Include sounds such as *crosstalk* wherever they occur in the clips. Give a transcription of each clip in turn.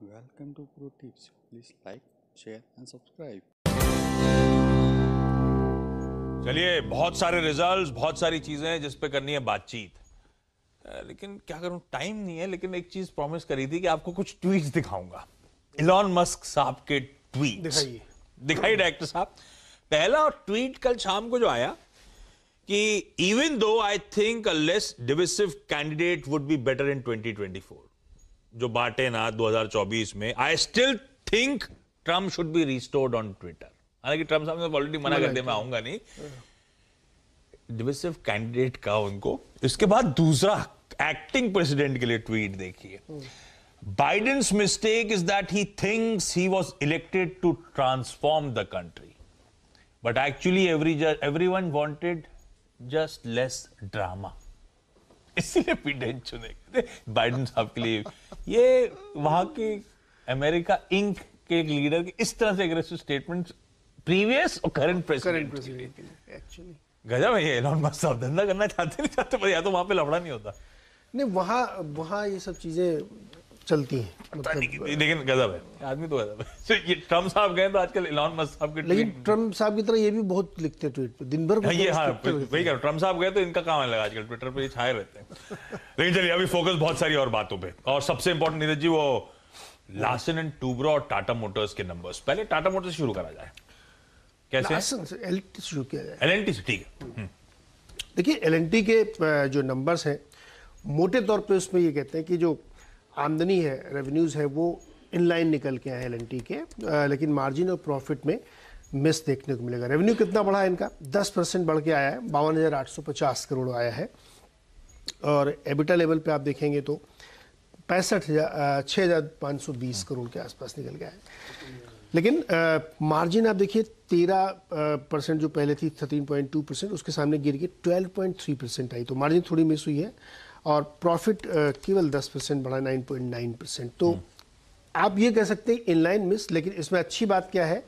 Welcome to Pro Tips. Please like, share and subscribe. चलिए बहुत सारे रिजल्ट्स बहुत सारी चीजें हैं जिस पे करनी है बातचीत लेकिन क्या करूं टाइम नहीं है लेकिन एक चीज प्रॉमिस करी थी कि आपको कुछ ट्वीट्स दिखाऊंगा इलॉन मस्क साहब के ट्वीट दिखाइए दिखाइए डायरेक्टर साहब पहला ट्वीट कल शाम को जो आया कि even though I think a less divisive candidate would be better in 2024 जो बांटे ना 2024 में I still think Trump should be restored on Twitter हालांकि ट्रम्प साहब ने ऑलरेडी तो मना कर दिया आऊंगा नहीं डिविसिव कैंडिडेट का उनको इसके बाद दूसरा एक्टिंग प्रेसिडेंट के लिए ट्वीट देखिए Biden mistake is that he thinks he was elected to transform the country but actually every every one wanted just less drama इसलिए बिडेन चुने गए बाइडन साहब के लिए ये वहां के अमेरिका इंक के एक लीडर के इस तरह से एग्रेसिव स्टेटमेंट प्रीवियस और करंट प्रेसिडेंट एक्चुअली गजब है ये एलॉन मस्क साहब धंधा करना चाहते नहीं चाहते पर या तो वहां पे लफड़ा नहीं होता नहीं वहाँ वहाँ ये सब चीज़ें चलती है मतलब, लेकिन गजब है आदमी तो गजब है *laughs* तो ये ट्रम्प साहब गए तो आजकल इलॉन मस्क साहब के लेकिन ट्रम्प साहब की तरह ये भी बहुत लिखते हैं ट्वीट पे दिन भर हाँ, ये हाँ वही कह ट्रम्प साहब गए तो इनका काम है लगा आजकल ट्विटर पर छाए रहते हैं *laughs* लेकिन चलिए अभी फोकस बहुत सारी और बातों पर और सबसे इंपॉर्टेंट नीरज जी वो लासन एंड टूब्रो और टाटा मोटर्स के नंबर्स पहले टाटा मोटर्स शुरू करा जाए कैसे एल शुरू किया जाए एल एन टी से ठीक है हम्म। देखिए एल के जो नंबर्स हैं मोटे तौर पे उसमें ये कहते हैं कि जो आमदनी है रेवेन्यूज़ है वो इनलाइन निकल के आए एल के आ, लेकिन मार्जिन और प्रॉफिट में मिस देखने को मिलेगा रेवेन्यू कितना बढ़ा है इनका 10 परसेंट बढ़ के आया है बावन हज़ार आठ सौ पचास करोड़ आया है और एबिटा लेवल पे आप देखेंगे तो पैंसठ हज़ार छः हज़ार पाँच सौ बीस करोड़ के आसपास निकल गया है लेकिन मार्जिन आप देखिए तेरह परसेंट जो पहले थी थर्टीन पॉइंट टू परसेंट उसके सामने गिर के ट्वेल्व पॉइंट थ्री परसेंट आई तो मार्जिन थोड़ी मिस हुई है और प्रॉफिट uh, केवल 10 परसेंट बढ़ा 9.9 परसेंट तो हम्म। आप ये कह सकते हैं इनलाइन मिस लेकिन इसमें अच्छी बात क्या है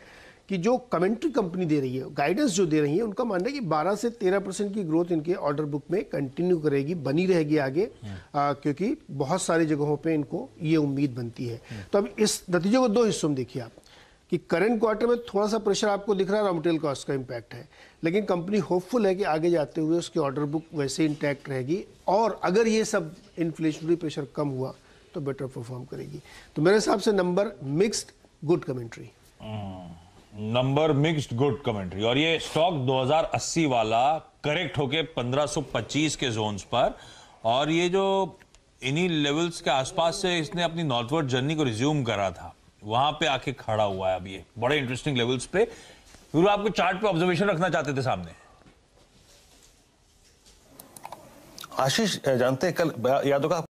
कि जो कमेंट्री कंपनी दे रही है गाइडेंस जो दे रही है उनका मानना है कि 12 से 13 परसेंट की ग्रोथ इनके ऑर्डर बुक में कंटिन्यू करेगी बनी रहेगी आगे हम्म। आ, क्योंकि बहुत सारी जगहों पे इनको ये उम्मीद बनती है हम्म। तो अब इस नतीजे को दो हिस्सों में देखिए आप कि करंट क्वार्टर में थोड़ा सा प्रेशर आपको दिख रहा है रॉ मटेरियल कॉस्ट का इम्पैक्ट है लेकिन कंपनी होपफुल है कि आगे जाते हुए उसकी ऑर्डर बुक वैसे इंटैक्ट रहेगी और अगर ये सब इन्फ्लेशनरी प्रेशर कम हुआ तो बेटर परफॉर्म करेगी तो मेरे हिसाब से number mixed good commentary number mixed good commentary और ये स्टॉक 2080 वाला करेक्ट होके 1525 के जोन्स पर और ये जो इन्हीं लेवल्स के आसपास से इसने अपनी नॉर्थवर्ड जर्नी को रिज्यूम करा था वहां पे आके खड़ा हुआ है अब ये बड़े इंटरेस्टिंग लेवल्स पे गुरु आपको चार्ट पे ऑब्जर्वेशन रखना चाहते थे सामने आशीष जानते हैं कल यादव का